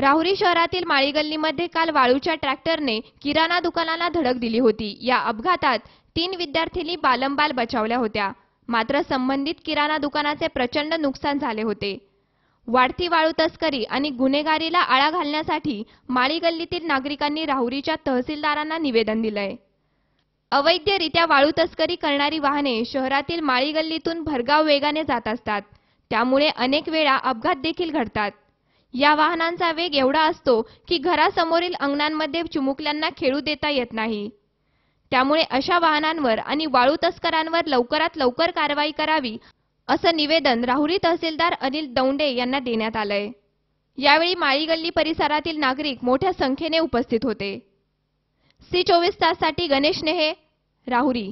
राहुरी शहरातील माळीगल्लीमध्ये काल वाळूच्या ट्रॅक्टरने किराणा दुकानाला धडक दिली होती या अपघातात तीन विद्यार्थ्यांनी बालंबाल बचावल्या होत्या मात्र संबंधित किराणा दुकानाचे प्रचंड नुकसान झाले होते वाढती वाळू तस्करी आणि गुन्हेगारीला आळा घालण्यासाठी माळीगल्लीतील नागरिकांनी राहुरीच्या तहसीलदारांना निवेदन दिलंय अवैधरित्या वाळू तस्करी करणारी वाहने शहरातील माळीगल्लीतून भरगाव वेगाने जात असतात त्यामुळे अनेक वेळा अपघात देखील घडतात या वाहनांचा वेग एवढा असतो की घरासमोरील अंगणांमध्ये चुमुकल्यांना खेळू देता येत नाही त्यामुळे अशा वाहनांवर आणि वाळू तस्करांवर लवकरात लवकर कारवाई करावी असं निवेदन राहुरी तहसीलदार अनिल दौंडे यांना देण्यात आलंय यावेळी माळीगल्ली परिसरातील नागरिक मोठ्या संख्येने उपस्थित होते सी चोवीस ताससाठी गणेश नेहे राहुरी